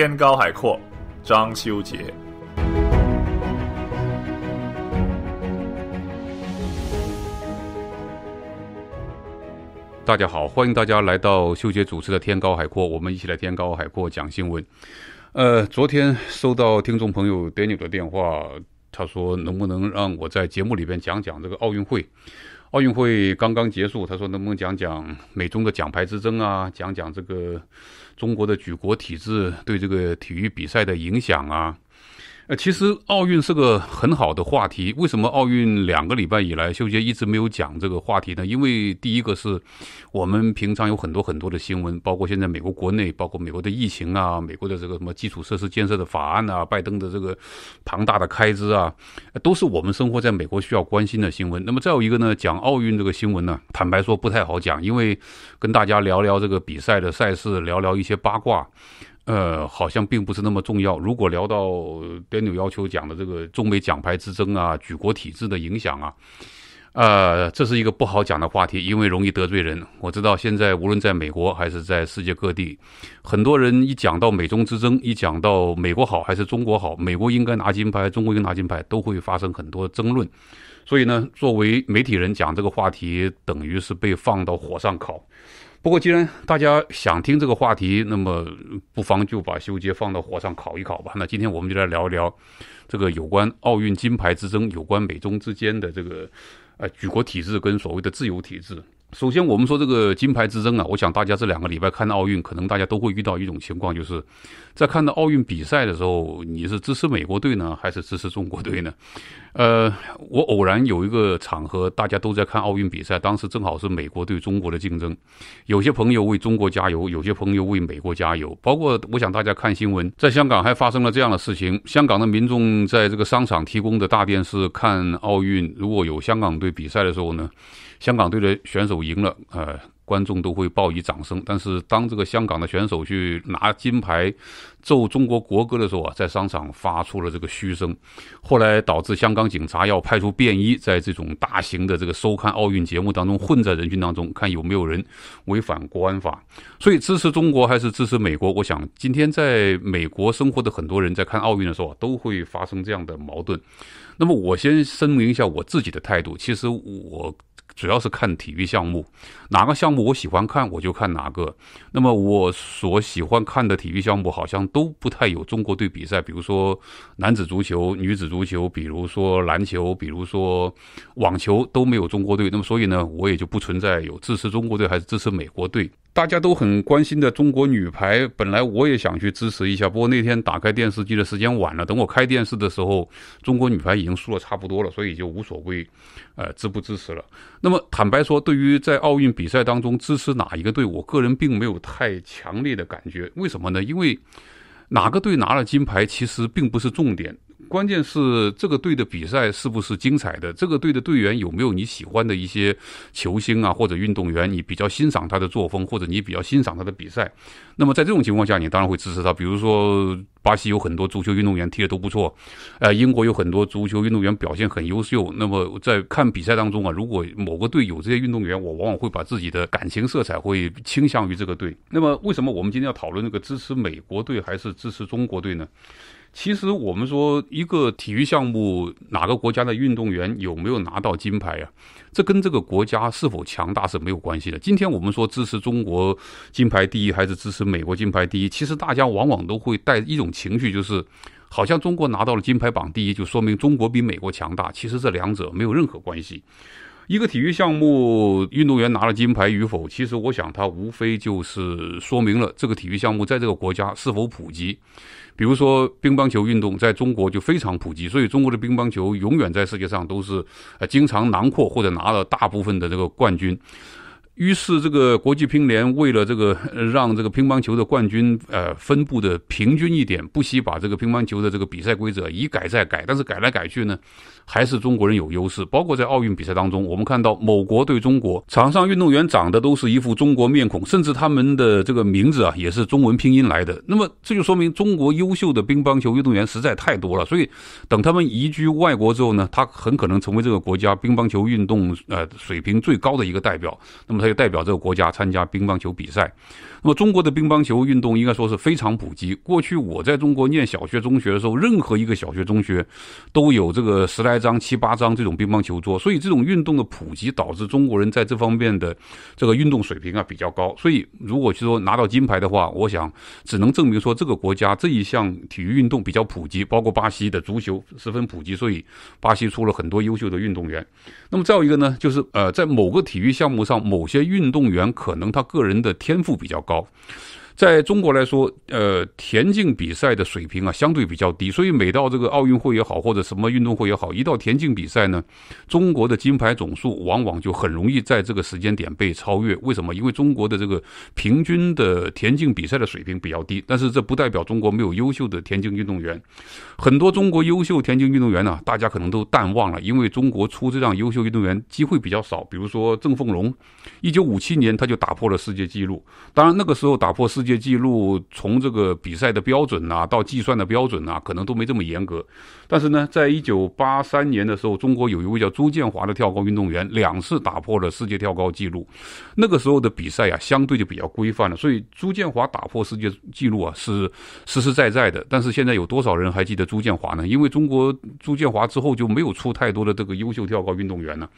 天高海阔，张修杰。大家好，欢迎大家来到修杰主持的《天高海阔》，我们一起来《天高海阔》讲新闻。呃，昨天收到听众朋友 Daniel 的电话，他说：“能不能让我在节目里边讲讲这个奥运会？奥运会刚刚结束，他说能不能讲讲美中的奖牌之争啊？讲讲这个。”中国的举国体制对这个体育比赛的影响啊。呃，其实奥运是个很好的话题。为什么奥运两个礼拜以来，秀杰一直没有讲这个话题呢？因为第一个是，我们平常有很多很多的新闻，包括现在美国国内，包括美国的疫情啊，美国的这个什么基础设施建设的法案啊，拜登的这个庞大的开支啊，都是我们生活在美国需要关心的新闻。那么再有一个呢，讲奥运这个新闻呢，坦白说不太好讲，因为跟大家聊聊这个比赛的赛事，聊聊一些八卦。呃，好像并不是那么重要。如果聊到 Daniel 要求讲的这个中美奖牌之争啊，举国体制的影响啊，呃，这是一个不好讲的话题，因为容易得罪人。我知道现在无论在美国还是在世界各地，很多人一讲到美中之争，一讲到美国好还是中国好，美国应该拿金牌，中国应该拿金牌，都会发生很多争论。所以呢，作为媒体人讲这个话题，等于是被放到火上烤。不过，既然大家想听这个话题，那么不妨就把修杰放到火上烤一烤吧。那今天我们就来聊一聊这个有关奥运金牌之争、有关美中之间的这个呃举国体制跟所谓的自由体制。首先，我们说这个金牌之争啊，我想大家这两个礼拜看奥运，可能大家都会遇到一种情况，就是在看到奥运比赛的时候，你是支持美国队呢，还是支持中国队呢？呃，我偶然有一个场合，大家都在看奥运比赛，当时正好是美国对中国的竞争，有些朋友为中国加油，有些朋友为美国加油，包括我想大家看新闻，在香港还发生了这样的事情，香港的民众在这个商场提供的大电视看奥运，如果有香港队比赛的时候呢？香港队的选手赢了，呃，观众都会报以掌声。但是当这个香港的选手去拿金牌、奏中国国歌的时候啊，在商场发出了这个嘘声，后来导致香港警察要派出便衣，在这种大型的这个收看奥运节目当中混在人群当中，看有没有人违反国安法。所以支持中国还是支持美国，我想今天在美国生活的很多人在看奥运的时候，都会发生这样的矛盾。那么我先声明一下我自己的态度，其实我。主要是看体育项目，哪个项目我喜欢看我就看哪个。那么我所喜欢看的体育项目好像都不太有中国队比赛，比如说男子足球、女子足球，比如说篮球，比如说网球都没有中国队。那么所以呢，我也就不存在有支持中国队还是支持美国队。大家都很关心的中国女排，本来我也想去支持一下，不过那天打开电视机的时间晚了，等我开电视的时候，中国女排已经输的差不多了，所以就无所谓，呃，支不支持了。那么坦白说，对于在奥运比赛当中支持哪一个队，我个人并没有太强烈的感觉。为什么呢？因为哪个队拿了金牌，其实并不是重点。关键是这个队的比赛是不是精彩的？这个队的队员有没有你喜欢的一些球星啊，或者运动员？你比较欣赏他的作风，或者你比较欣赏他的比赛？那么在这种情况下，你当然会支持他。比如说，巴西有很多足球运动员踢的都不错，呃，英国有很多足球运动员表现很优秀。那么在看比赛当中啊，如果某个队有这些运动员，我往往会把自己的感情色彩会倾向于这个队。那么为什么我们今天要讨论这个支持美国队还是支持中国队呢？其实我们说，一个体育项目哪个国家的运动员有没有拿到金牌呀？这跟这个国家是否强大是没有关系的。今天我们说支持中国金牌第一，还是支持美国金牌第一？其实大家往往都会带一种情绪，就是好像中国拿到了金牌榜第一，就说明中国比美国强大。其实这两者没有任何关系。一个体育项目运动员拿了金牌与否，其实我想它无非就是说明了这个体育项目在这个国家是否普及。比如说，乒乓球运动在中国就非常普及，所以中国的乒乓球永远在世界上都是，呃，经常囊括或者拿了大部分的这个冠军。于是，这个国际乒联为了这个让这个乒乓球的冠军呃分布的平均一点，不惜把这个乒乓球的这个比赛规则一改再改。但是改来改去呢，还是中国人有优势。包括在奥运比赛当中，我们看到某国对中国场上运动员长的都是一副中国面孔，甚至他们的这个名字啊也是中文拼音来的。那么这就说明中国优秀的乒乓球运动员实在太多了。所以等他们移居外国之后呢，他很可能成为这个国家乒乓球运动呃水平最高的一个代表。那么，他。代表这个国家参加乒乓球比赛，那么中国的乒乓球运动应该说是非常普及。过去我在中国念小学、中学的时候，任何一个小学、中学都有这个十来张、七八张这种乒乓球桌，所以这种运动的普及导致中国人在这方面的这个运动水平啊比较高。所以，如果是说拿到金牌的话，我想只能证明说这个国家这一项体育运动比较普及。包括巴西的足球十分普及，所以巴西出了很多优秀的运动员。那么再有一个呢，就是呃，在某个体育项目上某些。运动员可能他个人的天赋比较高。在中国来说，呃，田径比赛的水平啊相对比较低，所以每到这个奥运会也好，或者什么运动会也好，一到田径比赛呢，中国的金牌总数往往就很容易在这个时间点被超越。为什么？因为中国的这个平均的田径比赛的水平比较低。但是这不代表中国没有优秀的田径运动员，很多中国优秀田径运动员呢，大家可能都淡忘了，因为中国出这样优秀运动员机会比较少。比如说郑凤荣，一九五七年他就打破了世界纪录，当然那个时候打破世。界。界纪录从这个比赛的标准啊到计算的标准啊，可能都没这么严格。但是呢，在一九八三年的时候，中国有一位叫朱建华的跳高运动员，两次打破了世界跳高纪录。那个时候的比赛啊，相对就比较规范了，所以朱建华打破世界纪录啊，是实实在在的。但是现在有多少人还记得朱建华呢？因为中国朱建华之后就没有出太多的这个优秀跳高运动员了。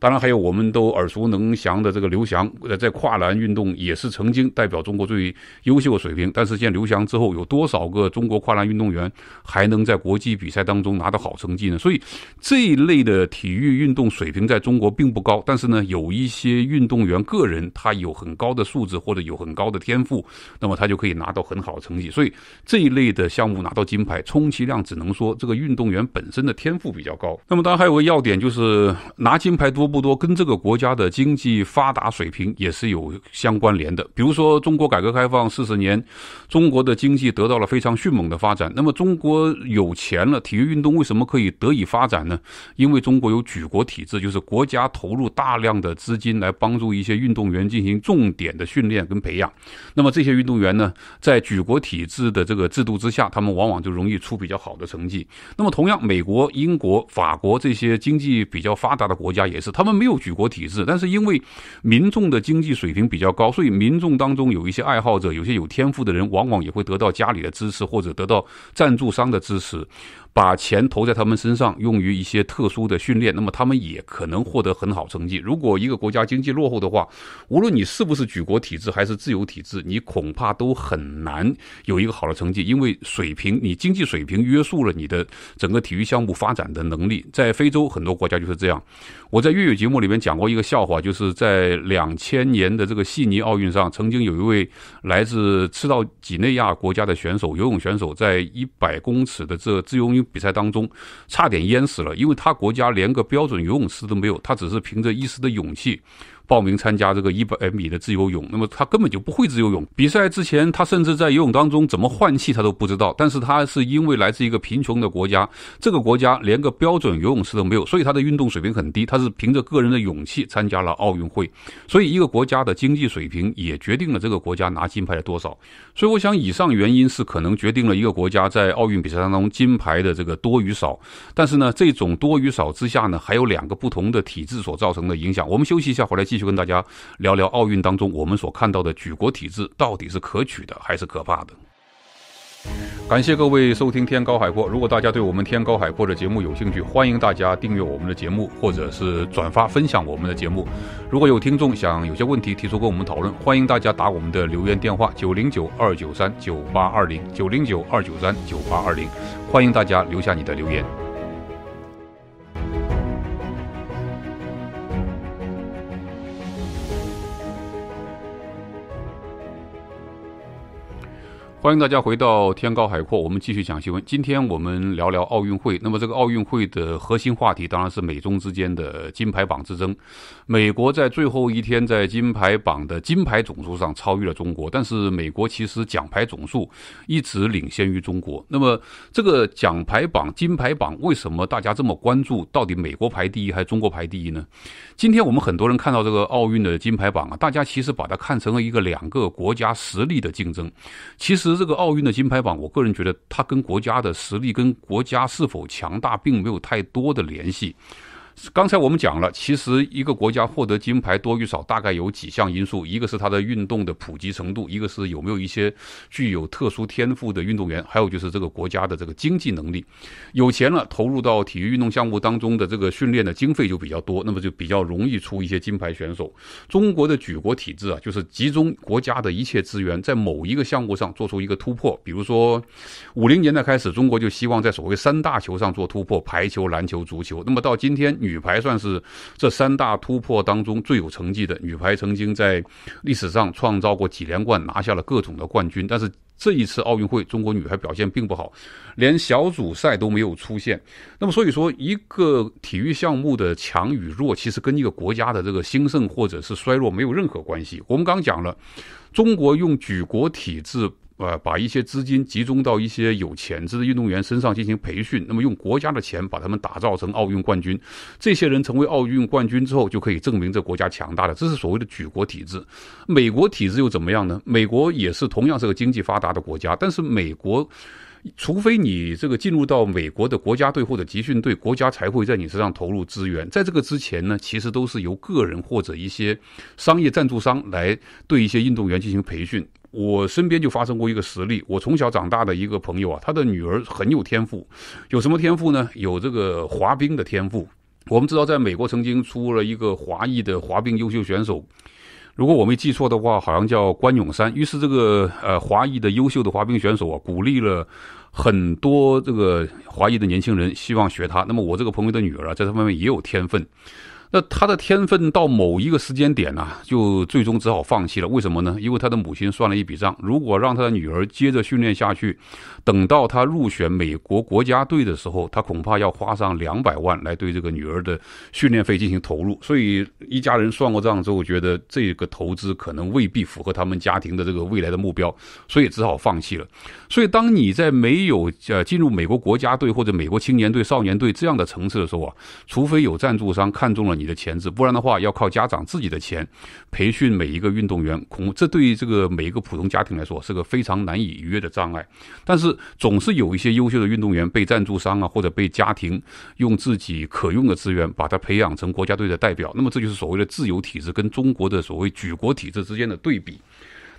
当然，还有我们都耳熟能详的这个刘翔，在跨栏运动也是曾经代表中国最。优秀水平，但是见刘翔之后，有多少个中国跨栏运动员还能在国际比赛当中拿到好成绩呢？所以这一类的体育运动水平在中国并不高，但是呢，有一些运动员个人他有很高的素质或者有很高的天赋，那么他就可以拿到很好的成绩。所以这一类的项目拿到金牌，充其量只能说这个运动员本身的天赋比较高。那么当然还有个要点就是拿金牌多不多，跟这个国家的经济发达水平也是有相关联的。比如说中国改革开放。四十年，中国的经济得到了非常迅猛的发展。那么中国有钱了，体育运动为什么可以得以发展呢？因为中国有举国体制，就是国家投入大量的资金来帮助一些运动员进行重点的训练跟培养。那么这些运动员呢，在举国体制的这个制度之下，他们往往就容易出比较好的成绩。那么同样，美国、英国、法国这些经济比较发达的国家也是，他们没有举国体制，但是因为民众的经济水平比较高，所以民众当中有一些爱好者有。有些有天赋的人，往往也会得到家里的支持，或者得到赞助商的支持。把钱投在他们身上，用于一些特殊的训练，那么他们也可能获得很好成绩。如果一个国家经济落后的话，无论你是不是举国体制还是自由体制，你恐怕都很难有一个好的成绩，因为水平，你经济水平约束了你的整个体育项目发展的能力。在非洲很多国家就是这样。我在粤语节目里面讲过一个笑话，就是在两千年的这个悉尼奥运上，曾经有一位来自赤道几内亚国家的选手，游泳选手，在一百公尺的这自由泳。比赛当中，差点淹死了，因为他国家连个标准游泳池都没有，他只是凭着一丝的勇气。报名参加这个一百米的自由泳，那么他根本就不会自由泳。比赛之前，他甚至在游泳当中怎么换气他都不知道。但是，他是因为来自一个贫穷的国家，这个国家连个标准游泳池都没有，所以他的运动水平很低。他是凭着个人的勇气参加了奥运会。所以，一个国家的经济水平也决定了这个国家拿金牌的多少。所以，我想以上原因是可能决定了一个国家在奥运比赛当中金牌的这个多与少。但是呢，这种多与少之下呢，还有两个不同的体制所造成的影响。我们休息一下，回来继。续。就跟大家聊聊奥运当中我们所看到的举国体制到底是可取的还是可怕的。感谢各位收听《天高海阔》。如果大家对我们《天高海阔》的节目有兴趣，欢迎大家订阅我们的节目，或者是转发分享我们的节目。如果有听众想有些问题提出跟我们讨论，欢迎大家打我们的留言电话九零九二九三九八二零九零九二九三九八二零，欢迎大家留下你的留言。欢迎大家回到天高海阔，我们继续讲新闻。今天我们聊聊奥运会。那么，这个奥运会的核心话题当然是美中之间的金牌榜之争。美国在最后一天在金牌榜的金牌总数上超越了中国，但是美国其实奖牌总数一直领先于中国。那么这个奖牌榜、金牌榜为什么大家这么关注？到底美国排第一还是中国排第一呢？今天我们很多人看到这个奥运的金牌榜啊，大家其实把它看成了一个两个国家实力的竞争。其实这个奥运的金牌榜，我个人觉得它跟国家的实力、跟国家是否强大并没有太多的联系。刚才我们讲了，其实一个国家获得金牌多与少，大概有几项因素：一个是它的运动的普及程度，一个是有没有一些具有特殊天赋的运动员，还有就是这个国家的这个经济能力。有钱了，投入到体育运动项目当中的这个训练的经费就比较多，那么就比较容易出一些金牌选手。中国的举国体制啊，就是集中国家的一切资源在某一个项目上做出一个突破。比如说，五零年代开始，中国就希望在所谓三大球上做突破——排球、篮球、足球。那么到今天。女排算是这三大突破当中最有成绩的。女排曾经在历史上创造过几连冠，拿下了各种的冠军。但是这一次奥运会，中国女排表现并不好，连小组赛都没有出现。那么，所以说一个体育项目的强与弱，其实跟一个国家的这个兴盛或者是衰落没有任何关系。我们刚刚讲了，中国用举国体制。呃，把一些资金集中到一些有潜质的运动员身上进行培训，那么用国家的钱把他们打造成奥运冠军。这些人成为奥运冠军之后，就可以证明这国家强大了。这是所谓的举国体制。美国体制又怎么样呢？美国也是同样是个经济发达的国家，但是美国，除非你这个进入到美国的国家队或者集训队，国家才会在你身上投入资源。在这个之前呢，其实都是由个人或者一些商业赞助商来对一些运动员进行培训。我身边就发生过一个实例，我从小长大的一个朋友啊，他的女儿很有天赋，有什么天赋呢？有这个滑冰的天赋。我们知道，在美国曾经出了一个华裔的滑冰优秀选手，如果我没记错的话，好像叫关永山。于是，这个呃华裔的优秀的滑冰选手啊，鼓励了很多这个华裔的年轻人，希望学他。那么，我这个朋友的女儿啊，在这方面也有天分。那他的天分到某一个时间点呢，就最终只好放弃了。为什么呢？因为他的母亲算了一笔账：，如果让他的女儿接着训练下去，等到他入选美国国家队的时候，他恐怕要花上两百万来对这个女儿的训练费进行投入。所以一家人算过账之后，觉得这个投资可能未必符合他们家庭的这个未来的目标，所以只好放弃了。所以，当你在没有呃进入美国国家队或者美国青年队、少年队这样的层次的时候啊，除非有赞助商看中了。你的潜质，不然的话要靠家长自己的钱培训每一个运动员，恐这对于这个每一个普通家庭来说是个非常难以逾越的障碍。但是总是有一些优秀的运动员被赞助商啊或者被家庭用自己可用的资源把他培养成国家队的代表。那么这就是所谓的自由体制跟中国的所谓举国体制之间的对比。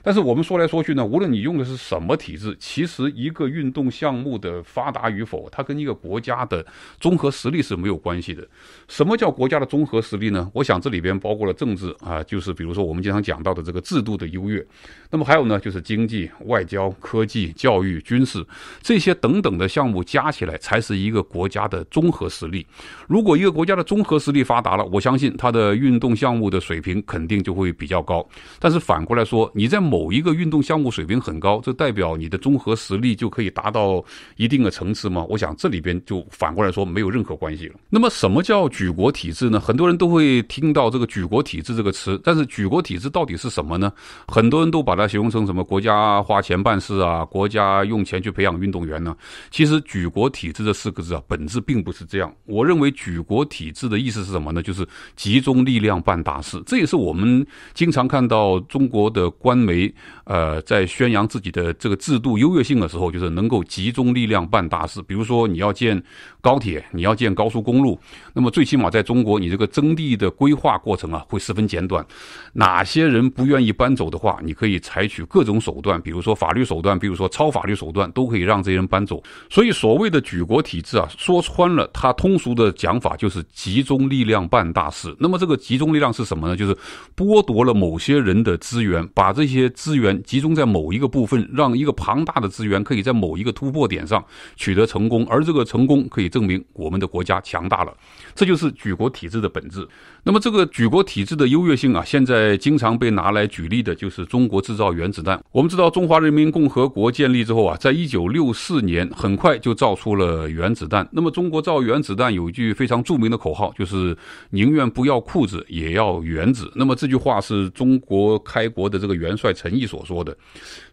但是我们说来说去呢，无论你用的是什么体制，其实一个运动项目的发达与否，它跟一个国家的综合实力是没有关系的。什么叫国家的综合实力呢？我想这里边包括了政治啊，就是比如说我们经常讲到的这个制度的优越，那么还有呢，就是经济、外交、科技、教育、军事这些等等的项目加起来，才是一个国家的综合实力。如果一个国家的综合实力发达了，我相信它的运动项目的水平肯定就会比较高。但是反过来说，你在。某一个运动项目水平很高，这代表你的综合实力就可以达到一定的层次吗？我想这里边就反过来说没有任何关系了。那么什么叫举国体制呢？很多人都会听到这个“举国体制”这个词，但是“举国体制”到底是什么呢？很多人都把它形容成什么国家花钱办事啊，国家用钱去培养运动员呢？其实“举国体制”这四个字啊，本质并不是这样。我认为“举国体制”的意思是什么呢？就是集中力量办大事，这也是我们经常看到中国的官媒。呃，在宣扬自己的这个制度优越性的时候，就是能够集中力量办大事。比如说，你要建高铁，你要建高速公路，那么最起码在中国，你这个征地的规划过程啊，会十分简短。哪些人不愿意搬走的话，你可以采取各种手段，比如说法律手段，比如说超法律手段，都可以让这些人搬走。所以，所谓的举国体制啊，说穿了，它通俗的讲法就是集中力量办大事。那么，这个集中力量是什么呢？就是剥夺了某些人的资源，把这些。资源集中在某一个部分，让一个庞大的资源可以在某一个突破点上取得成功，而这个成功可以证明我们的国家强大了。这就是举国体制的本质。那么，这个举国体制的优越性啊，现在经常被拿来举例的，就是中国制造原子弹。我们知道，中华人民共和国建立之后啊，在一九六四年很快就造出了原子弹。那么，中国造原子弹有一句非常著名的口号，就是“宁愿不要裤子，也要原子”。那么这句话是中国开国的这个元帅陈毅所说的。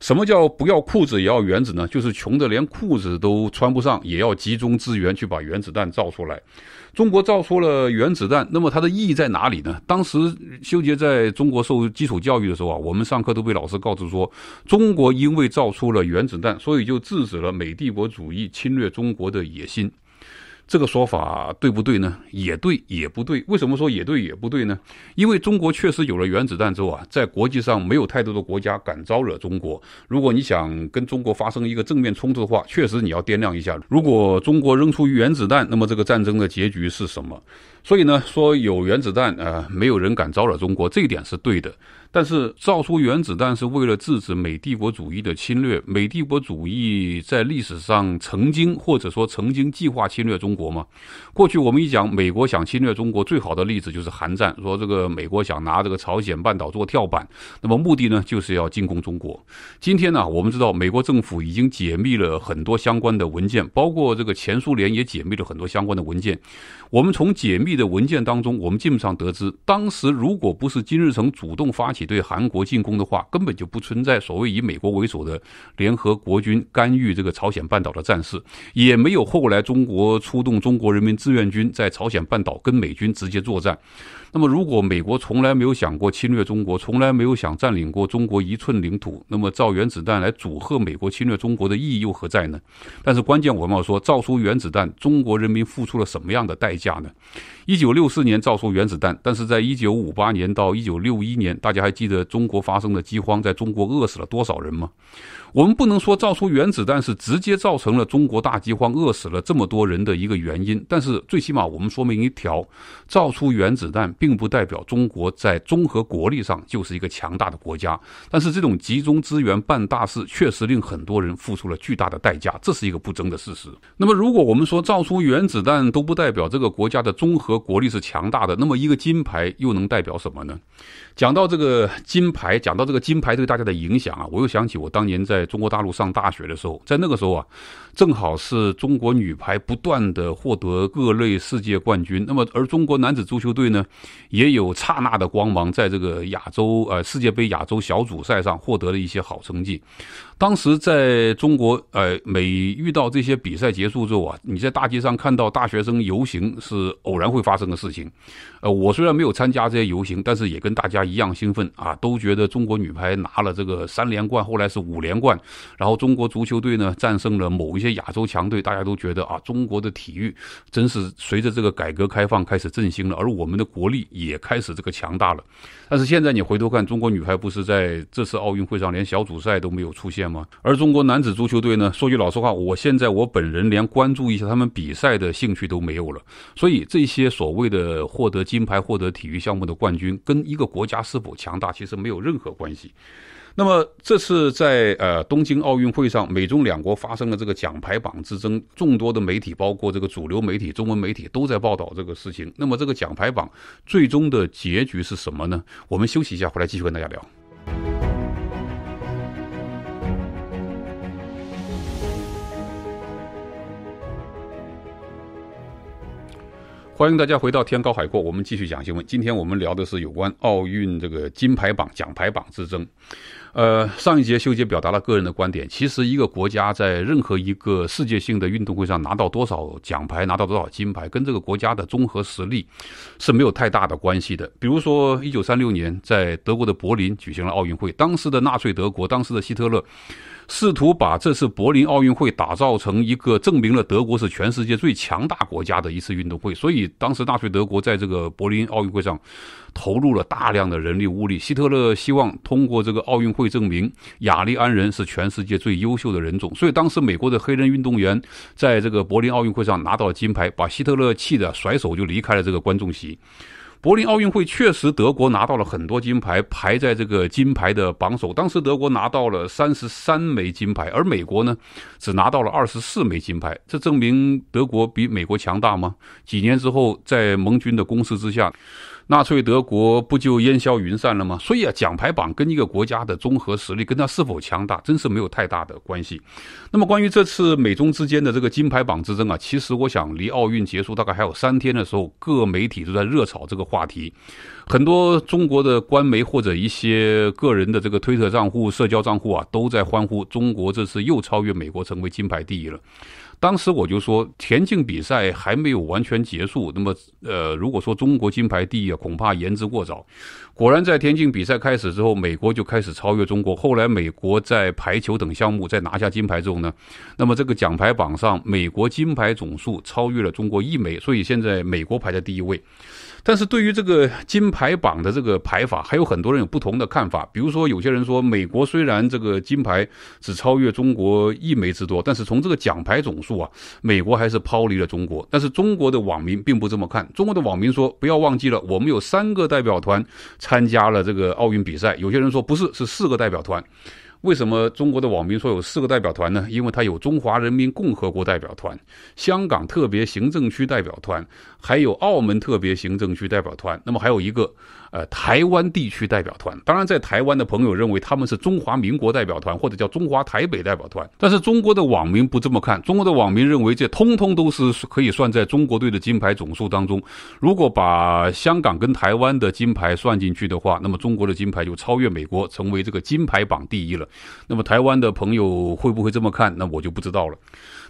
什么叫“不要裤子也要原子”呢？就是穷得连裤子都穿不上，也要集中资源去把原子弹造出来。中国造出了原子弹，那么它的意义在哪里呢？当时修杰在中国受基础教育的时候啊，我们上课都被老师告知说，中国因为造出了原子弹，所以就制止了美帝国主义侵略中国的野心。这个说法对不对呢？也对，也不对。为什么说也对也不对呢？因为中国确实有了原子弹之后啊，在国际上没有太多的国家敢招惹中国。如果你想跟中国发生一个正面冲突的话，确实你要掂量一下，如果中国扔出原子弹，那么这个战争的结局是什么？所以呢，说有原子弹啊，没有人敢招惹中国，这一点是对的。但是造出原子弹是为了制止美帝国主义的侵略。美帝国主义在历史上曾经，或者说曾经计划侵略中国吗？过去我们一讲美国想侵略中国，最好的例子就是韩战，说这个美国想拿这个朝鲜半岛做跳板，那么目的呢就是要进攻中国。今天呢，我们知道美国政府已经解密了很多相关的文件，包括这个前苏联也解密了很多相关的文件。我们从解密的文件当中，我们基本上得知，当时如果不是金日成主动发起。起对韩国进攻的话，根本就不存在所谓以美国为首的联合国军干预这个朝鲜半岛的战事，也没有后来中国出动中国人民志愿军在朝鲜半岛跟美军直接作战。那么，如果美国从来没有想过侵略中国，从来没有想占领过中国一寸领土，那么造原子弹来阻吓美国侵略中国的意义又何在呢？但是，关键我们要说，造出原子弹，中国人民付出了什么样的代价呢？一九六四年造出原子弹，但是在一九五八年到一九六一年，大家还记得中国发生的饥荒，在中国饿死了多少人吗？我们不能说造出原子弹是直接造成了中国大饥荒、饿死了这么多人的一个原因，但是最起码我们说明一条：造出原子弹并不代表中国在综合国力上就是一个强大的国家。但是这种集中资源办大事，确实令很多人付出了巨大的代价，这是一个不争的事实。那么，如果我们说造出原子弹都不代表这个国家的综合国力是强大的，那么一个金牌又能代表什么呢？讲到这个金牌，讲到这个金牌对大家的影响啊，我又想起我当年在中国大陆上大学的时候，在那个时候啊，正好是中国女排不断的获得各类世界冠军，那么而中国男子足球队呢，也有刹那的光芒，在这个亚洲呃世界杯亚洲小组赛上获得了一些好成绩。当时在中国，呃，每遇到这些比赛结束之后啊，你在大街上看到大学生游行是偶然会发生的事情。呃，我虽然没有参加这些游行，但是也跟大家一样兴奋啊，都觉得中国女排拿了这个三连冠，后来是五连冠，然后中国足球队呢战胜了某一些亚洲强队，大家都觉得啊，中国的体育真是随着这个改革开放开始振兴了，而我们的国力也开始这个强大了。但是现在你回头看，中国女排不是在这次奥运会上连小组赛都没有出现。那么，而中国男子足球队呢？说句老实话，我现在我本人连关注一下他们比赛的兴趣都没有了。所以，这些所谓的获得金牌、获得体育项目的冠军，跟一个国家是否强大其实没有任何关系。那么，这次在呃东京奥运会上，美中两国发生了这个奖牌榜之争，众多的媒体，包括这个主流媒体、中文媒体都在报道这个事情。那么，这个奖牌榜最终的结局是什么呢？我们休息一下，回来继续跟大家聊。欢迎大家回到《天高海阔》，我们继续讲新闻。今天我们聊的是有关奥运这个金牌榜、奖牌榜之争。呃，上一节秀杰表达了个人的观点。其实，一个国家在任何一个世界性的运动会上拿到多少奖牌，拿到多少金牌，跟这个国家的综合实力是没有太大的关系的。比如说，一九三六年在德国的柏林举行了奥运会，当时的纳粹德国，当时的希特勒试图把这次柏林奥运会打造成一个证明了德国是全世界最强大国家的一次运动会。所以，当时纳粹德国在这个柏林奥运会上投入了大量的人力物力，希特勒希望通过这个奥运。会证明雅利安人是全世界最优秀的人种，所以当时美国的黑人运动员在这个柏林奥运会上拿到了金牌，把希特勒气得甩手就离开了这个观众席。柏林奥运会确实德国拿到了很多金牌，排在这个金牌的榜首。当时德国拿到了三十三枚金牌，而美国呢只拿到了二十四枚金牌。这证明德国比美国强大吗？几年之后，在盟军的攻势之下。纳粹德国不就烟消云散了吗？所以啊，奖牌榜跟一个国家的综合实力，跟它是否强大，真是没有太大的关系。那么，关于这次美中之间的这个金牌榜之争啊，其实我想，离奥运结束大概还有三天的时候，各媒体都在热炒这个话题。很多中国的官媒或者一些个人的这个推特账户、社交账户啊，都在欢呼中国这次又超越美国成为金牌第一了。当时我就说，田径比赛还没有完全结束，那么呃，如果说中国金牌第一啊，恐怕言之过早。果然，在田径比赛开始之后，美国就开始超越中国。后来，美国在排球等项目在拿下金牌之后呢，那么这个奖牌榜上，美国金牌总数超越了中国一枚，所以现在美国排在第一位。但是对于这个金牌榜的这个排法，还有很多人有不同的看法。比如说，有些人说，美国虽然这个金牌只超越中国一枚之多，但是从这个奖牌总数啊，美国还是抛离了中国。但是中国的网民并不这么看，中国的网民说，不要忘记了，我们有三个代表团参加了这个奥运比赛。有些人说，不是，是四个代表团。为什么中国的网民说有四个代表团呢？因为它有中华人民共和国代表团、香港特别行政区代表团，还有澳门特别行政区代表团。那么还有一个。呃，台湾地区代表团，当然，在台湾的朋友认为他们是中华民国代表团或者叫中华台北代表团，但是中国的网民不这么看，中国的网民认为这通通都是可以算在中国队的金牌总数当中。如果把香港跟台湾的金牌算进去的话，那么中国的金牌就超越美国，成为这个金牌榜第一了。那么台湾的朋友会不会这么看？那我就不知道了。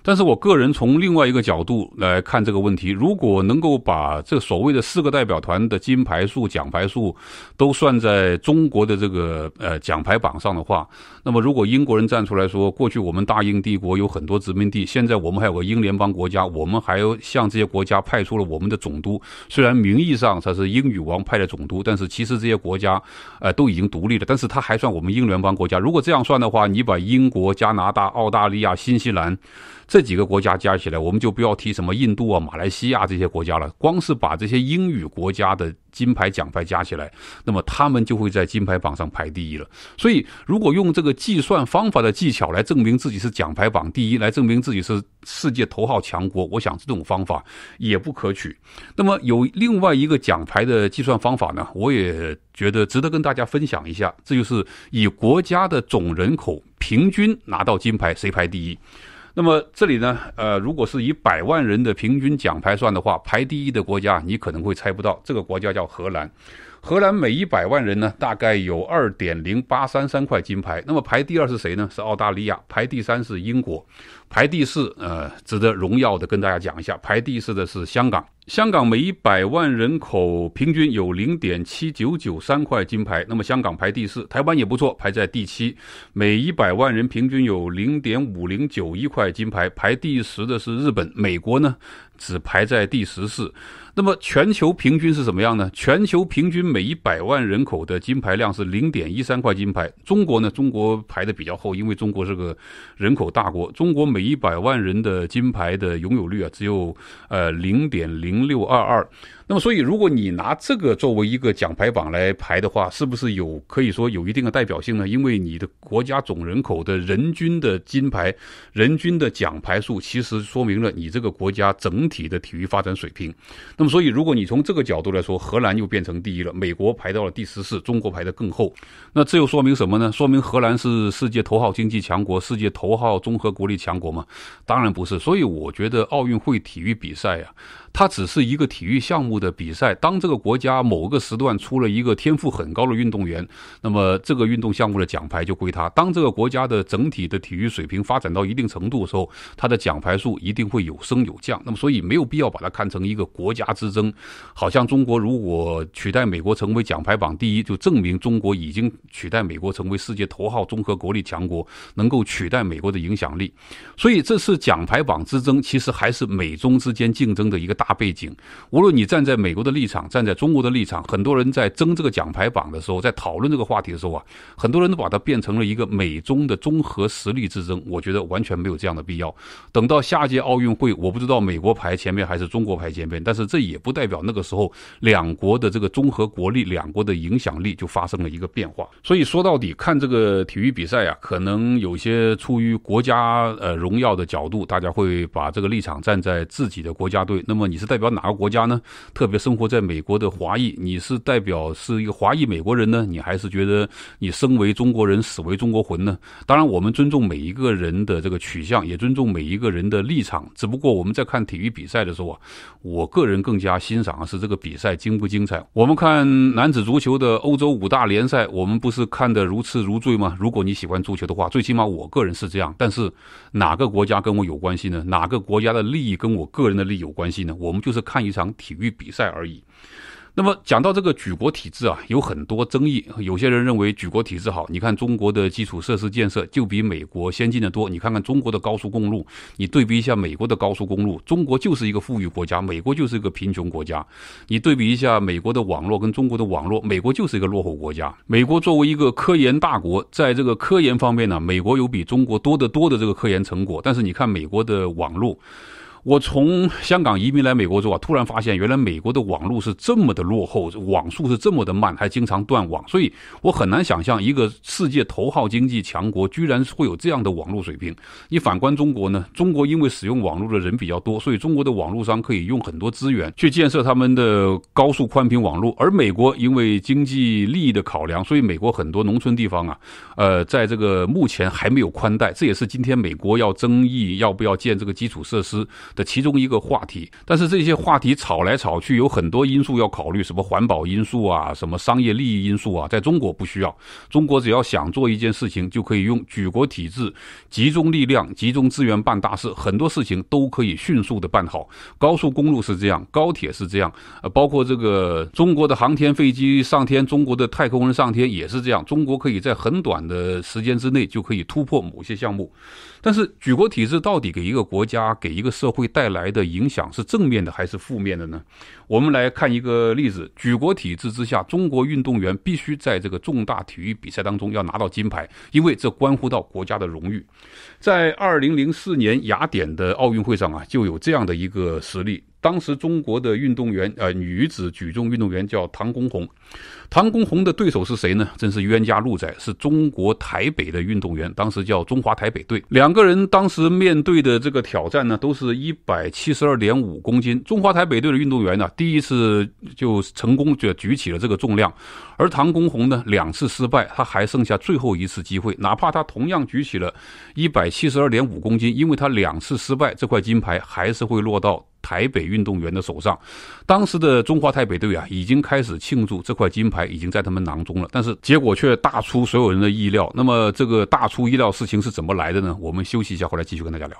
但是我个人从另外一个角度来看这个问题，如果能够把这所谓的四个代表团的金牌数奖牌。数都算在中国的这个呃奖牌榜上的话，那么如果英国人站出来说，过去我们大英帝国有很多殖民地，现在我们还有个英联邦国家，我们还向这些国家派出了我们的总督，虽然名义上才是英语王派的总督，但是其实这些国家呃都已经独立了，但是他还算我们英联邦国家。如果这样算的话，你把英国、加拿大、澳大利亚、新西兰。这几个国家加起来，我们就不要提什么印度啊、马来西亚这些国家了。光是把这些英语国家的金牌奖牌加起来，那么他们就会在金牌榜上排第一了。所以，如果用这个计算方法的技巧来证明自己是奖牌榜第一，来证明自己是世界头号强国，我想这种方法也不可取。那么，有另外一个奖牌的计算方法呢？我也觉得值得跟大家分享一下，这就是以国家的总人口平均拿到金牌，谁排第一。那么这里呢，呃，如果是以百万人的平均奖牌算的话，排第一的国家你可能会猜不到，这个国家叫荷兰。荷兰每一百万人呢，大概有二点零八三三块金牌。那么排第二是谁呢？是澳大利亚。排第三是英国。排第四，呃，值得荣耀的，跟大家讲一下，排第四的是香港。香港每一百万人口平均有零点七九九三块金牌。那么香港排第四，台湾也不错，排在第七，每一百万人平均有零点五零九一块金牌。排第十的是日本，美国呢只排在第十四。那么全球平均是什么样呢？全球平均每一百万人口的金牌量是零点一三块金牌。中国呢，中国排的比较后，因为中国是个人口大国，中国每一百万人的金牌的拥有率啊，只有呃零点零六二二。那么，所以如果你拿这个作为一个奖牌榜来排的话，是不是有可以说有一定的代表性呢？因为你的国家总人口的人均的金牌、人均的奖牌数，其实说明了你这个国家整体的体育发展水平。那么，所以如果你从这个角度来说，荷兰又变成第一了，美国排到了第十四，中国排的更后。那这又说明什么呢？说明荷兰是世界头号经济强国，世界头号综合国力强国嘛？当然不是。所以我觉得奥运会体育比赛呀。它只是一个体育项目的比赛。当这个国家某个时段出了一个天赋很高的运动员，那么这个运动项目的奖牌就归他。当这个国家的整体的体育水平发展到一定程度的时候，他的奖牌数一定会有升有降。那么，所以没有必要把它看成一个国家之争。好像中国如果取代美国成为奖牌榜第一，就证明中国已经取代美国成为世界头号综合国力强国，能够取代美国的影响力。所以，这次奖牌榜之争其实还是美中之间竞争的一个大。大背景，无论你站在美国的立场，站在中国的立场，很多人在争这个奖牌榜的时候，在讨论这个话题的时候啊，很多人都把它变成了一个美中的综合实力之争。我觉得完全没有这样的必要。等到下届奥运会，我不知道美国排前面还是中国排前面，但是这也不代表那个时候两国的这个综合国力、两国的影响力就发生了一个变化。所以说到底，看这个体育比赛啊，可能有些出于国家呃荣耀的角度，大家会把这个立场站在自己的国家队，那么。你是代表哪个国家呢？特别生活在美国的华裔，你是代表是一个华裔美国人呢？你还是觉得你生为中国人，死为中国魂呢？当然，我们尊重每一个人的这个取向，也尊重每一个人的立场。只不过我们在看体育比赛的时候啊，我个人更加欣赏的是这个比赛精不精彩？我们看男子足球的欧洲五大联赛，我们不是看得如痴如醉吗？如果你喜欢足球的话，最起码我个人是这样。但是哪个国家跟我有关系呢？哪个国家的利益跟我个人的利益有关系呢？我们就是看一场体育比赛而已。那么讲到这个举国体制啊，有很多争议。有些人认为举国体制好，你看中国的基础设施建设就比美国先进的多。你看看中国的高速公路，你对比一下美国的高速公路，中国就是一个富裕国家，美国就是一个贫穷国家。你对比一下美国的网络跟中国的网络，美国就是一个落后国家。美国作为一个科研大国，在这个科研方面呢，美国有比中国多得多的这个科研成果。但是你看美国的网络。我从香港移民来美国之后啊，突然发现原来美国的网络是这么的落后，网速是这么的慢，还经常断网，所以我很难想象一个世界头号经济强国居然会有这样的网络水平。你反观中国呢？中国因为使用网络的人比较多，所以中国的网络商可以用很多资源去建设他们的高速宽频网络，而美国因为经济利益的考量，所以美国很多农村地方啊，呃，在这个目前还没有宽带，这也是今天美国要争议要不要建这个基础设施。的其中一个话题，但是这些话题吵来吵去，有很多因素要考虑，什么环保因素啊，什么商业利益因素啊，在中国不需要，中国只要想做一件事情，就可以用举国体制，集中力量、集中资源办大事，很多事情都可以迅速的办好。高速公路是这样，高铁是这样，呃，包括这个中国的航天飞机上天，中国的太空人上天也是这样，中国可以在很短的时间之内就可以突破某些项目。但是举国体制到底给一个国家、给一个社会？带来的影响是正面的还是负面的呢？我们来看一个例子：举国体制之下，中国运动员必须在这个重大体育比赛当中要拿到金牌，因为这关乎到国家的荣誉。在二零零四年雅典的奥运会上啊，就有这样的一个实例。当时中国的运动员，呃，女子举重运动员叫唐功红。唐功红的对手是谁呢？真是冤家路窄，是中国台北的运动员，当时叫中华台北队。两个人当时面对的这个挑战呢，都是一百七十二点五公斤。中华台北队的运动员呢，第一次就成功就举起了这个重量，而唐功红呢，两次失败，他还剩下最后一次机会。哪怕他同样举起了，一百七十二点五公斤，因为他两次失败，这块金牌还是会落到。台北运动员的手上，当时的中华台北队啊，已经开始庆祝这块金牌已经在他们囊中了。但是结果却大出所有人的意料。那么这个大出意料事情是怎么来的呢？我们休息一下，回来继续跟大家聊。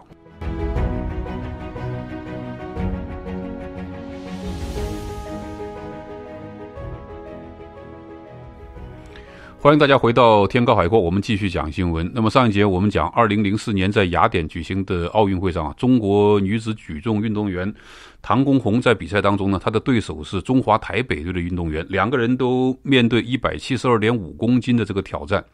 欢迎大家回到天高海阔，我们继续讲新闻。那么上一节我们讲，二零零四年在雅典举行的奥运会上啊，中国女子举重运动员唐功红在比赛当中呢，她的对手是中华台北队的运动员，两个人都面对一百七十二点五公斤的这个挑战。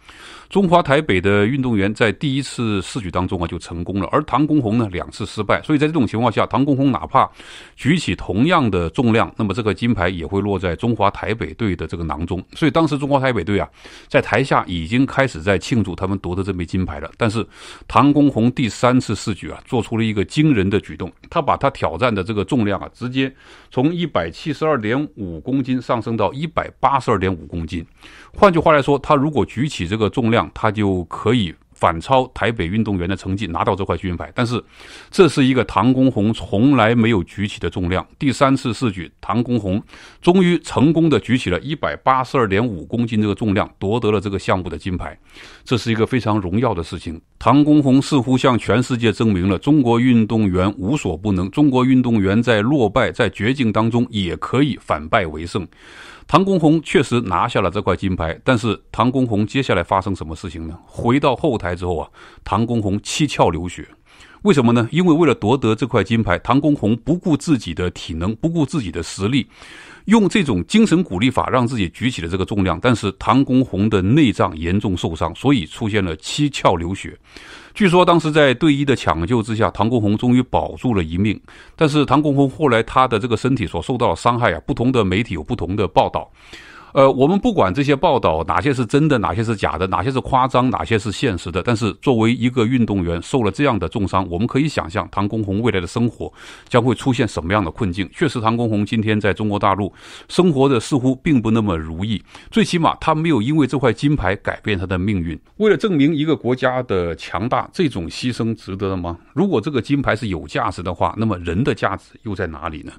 中华台北的运动员在第一次试举当中啊就成功了，而唐功红呢两次失败，所以在这种情况下，唐功红哪怕举起同样的重量，那么这个金牌也会落在中华台北队的这个囊中。所以当时中华台北队啊。在台下已经开始在庆祝他们夺得这枚金牌了。但是，唐功红第三次试举啊，做出了一个惊人的举动，他把他挑战的这个重量啊，直接从一百七十二点五公斤上升到一百八十二点五公斤。换句话来说，他如果举起这个重量，他就可以。反超台北运动员的成绩拿到这块金牌，但是这是一个唐功红从来没有举起的重量。第三次试举，唐功红终于成功的举起了一百八十二点五公斤这个重量，夺得了这个项目的金牌。这是一个非常荣耀的事情。唐功红似乎向全世界证明了中国运动员无所不能。中国运动员在落败、在绝境当中也可以反败为胜。唐功红确实拿下了这块金牌，但是唐功红接下来发生什么事情呢？回到后台。之后啊，唐功红七窍流血，为什么呢？因为为了夺得这块金牌，唐功红不顾自己的体能，不顾自己的实力，用这种精神鼓励法让自己举起了这个重量。但是唐功红的内脏严重受伤，所以出现了七窍流血。据说当时在队医的抢救之下，唐功红终于保住了一命。但是唐功红后来他的这个身体所受到的伤害啊，不同的媒体有不同的报道。呃，我们不管这些报道哪些是真的，哪些是假的，哪些是夸张，哪些是现实的。但是作为一个运动员，受了这样的重伤，我们可以想象唐功红未来的生活将会出现什么样的困境。确实，唐功红今天在中国大陆生活的似乎并不那么如意。最起码他没有因为这块金牌改变他的命运。为了证明一个国家的强大，这种牺牲值得吗？如果这个金牌是有价值的话，那么人的价值又在哪里呢？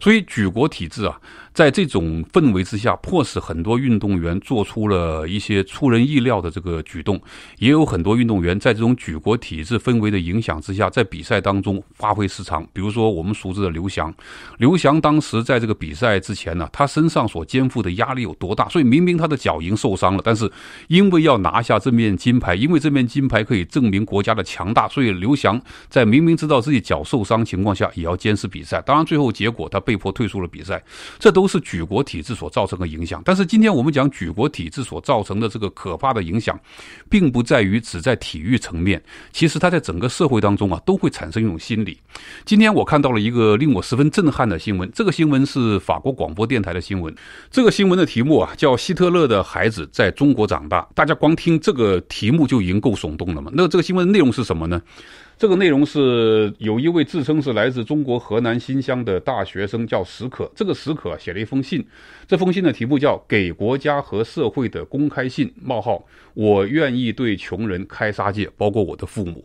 所以，举国体制啊，在这种氛围之下，迫使。很多运动员做出了一些出人意料的这个举动，也有很多运动员在这种举国体制氛围的影响之下，在比赛当中发挥失常。比如说我们熟知的刘翔，刘翔当时在这个比赛之前呢，他身上所肩负的压力有多大？所以明明他的脚已经受伤了，但是因为要拿下这面金牌，因为这面金牌可以证明国家的强大，所以刘翔在明明知道自己脚受伤情况下，也要坚持比赛。当然最后结果他被迫退出了比赛，这都是举国体制所造成的影响。但是今天我们讲举国体制所造成的这个可怕的影响，并不在于只在体育层面，其实它在整个社会当中啊都会产生一种心理。今天我看到了一个令我十分震撼的新闻，这个新闻是法国广播电台的新闻，这个新闻的题目啊叫“希特勒的孩子在中国长大”。大家光听这个题目就已经够耸动了嘛？那这个新闻的内容是什么呢？这个内容是有一位自称是来自中国河南新乡的大学生，叫史可。这个史可写了一封信，这封信的题目叫《给国家和社会的公开信》。冒号，我愿意对穷人开杀戒，包括我的父母。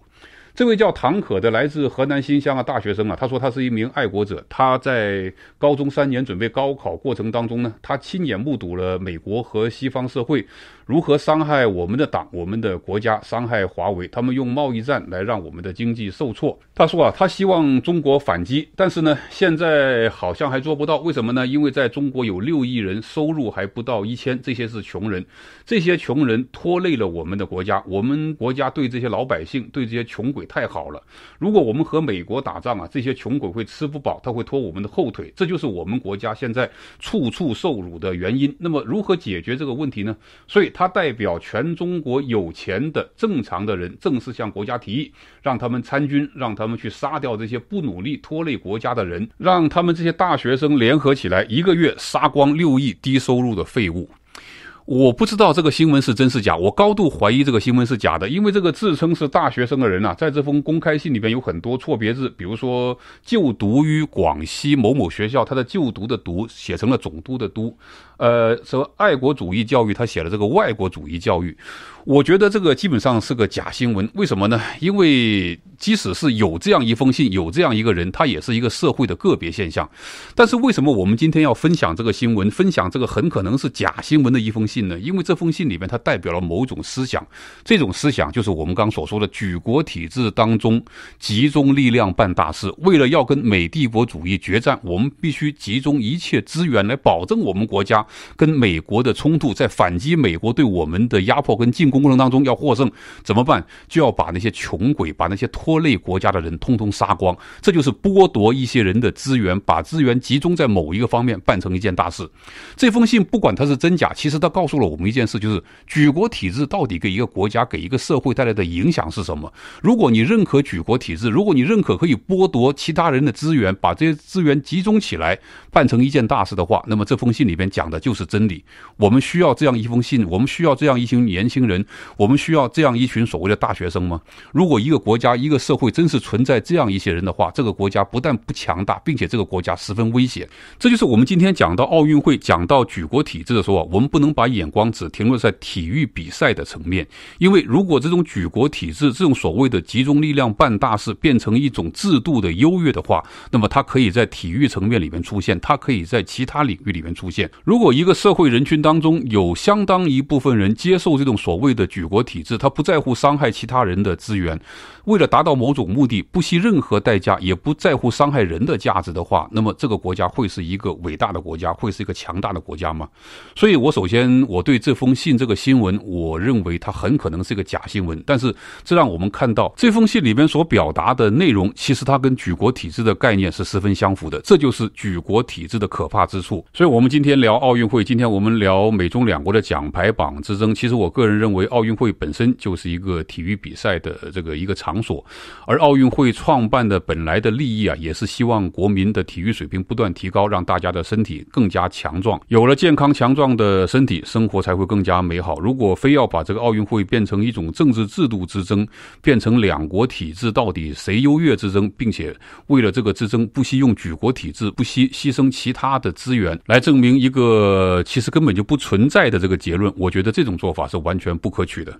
这位叫唐可的来自河南新乡的大学生啊，他说他是一名爱国者。他在高中三年准备高考过程当中呢，他亲眼目睹了美国和西方社会如何伤害我们的党、我们的国家，伤害华为。他们用贸易战来让我们的经济受挫。他说啊，他希望中国反击，但是呢，现在好像还做不到。为什么呢？因为在中国有六亿人收入还不到一千，这些是穷人，这些穷人拖累了我们的国家。我们国家对这些老百姓，对这些穷鬼。太好了！如果我们和美国打仗啊，这些穷鬼会吃不饱，他会拖我们的后腿，这就是我们国家现在处处受辱的原因。那么如何解决这个问题呢？所以他代表全中国有钱的正常的人，正式向国家提议，让他们参军，让他们去杀掉这些不努力拖累国家的人，让他们这些大学生联合起来，一个月杀光六亿低收入的废物。我不知道这个新闻是真是假，我高度怀疑这个新闻是假的，因为这个自称是大学生的人呐，在这封公开信里边有很多错别字，比如说就读于广西某某学校，他的就读的读写成了总督的督。呃，什么爱国主义教育？他写了这个外国主义教育，我觉得这个基本上是个假新闻。为什么呢？因为即使是有这样一封信，有这样一个人，他也是一个社会的个别现象。但是，为什么我们今天要分享这个新闻，分享这个很可能是假新闻的一封信呢？因为这封信里面它代表了某种思想，这种思想就是我们刚刚所说的举国体制当中集中力量办大事。为了要跟美帝国主义决战，我们必须集中一切资源来保证我们国家。跟美国的冲突，在反击美国对我们的压迫跟进攻过程当中，要获胜怎么办？就要把那些穷鬼，把那些拖累国家的人，通通杀光。这就是剥夺一些人的资源，把资源集中在某一个方面，办成一件大事。这封信不管它是真假，其实它告诉了我们一件事，就是举国体制到底给一个国家、给一个社会带来的影响是什么？如果你认可举国体制，如果你认可可以剥夺其他人的资源，把这些资源集中起来办成一件大事的话，那么这封信里边讲的。就是真理。我们需要这样一封信，我们需要这样一群年轻人，我们需要这样一群所谓的大学生吗？如果一个国家、一个社会真是存在这样一些人的话，这个国家不但不强大，并且这个国家十分危险。这就是我们今天讲到奥运会、讲到举国体制的时候，我们不能把眼光只停留在体育比赛的层面，因为如果这种举国体制、这种所谓的集中力量办大事变成一种制度的优越的话，那么它可以在体育层面里面出现，它可以在其他领域里面出现。如果如果一个社会人群当中有相当一部分人接受这种所谓的“举国体制”，他不在乎伤害其他人的资源。为了达到某种目的，不惜任何代价，也不在乎伤害人的价值的话，那么这个国家会是一个伟大的国家，会是一个强大的国家吗？所以，我首先我对这封信这个新闻，我认为它很可能是一个假新闻。但是，这让我们看到这封信里面所表达的内容，其实它跟举国体制的概念是十分相符的。这就是举国体制的可怕之处。所以，我们今天聊奥运会，今天我们聊美中两国的奖牌榜之争。其实，我个人认为，奥运会本身就是一个体育比赛的这个一个场。场所，而奥运会创办的本来的利益啊，也是希望国民的体育水平不断提高，让大家的身体更加强壮。有了健康强壮的身体，生活才会更加美好。如果非要把这个奥运会变成一种政治制度之争，变成两国体制到底谁优越之争，并且为了这个之争不惜用举国体制，不惜牺牲其他的资源来证明一个其实根本就不存在的这个结论，我觉得这种做法是完全不可取的。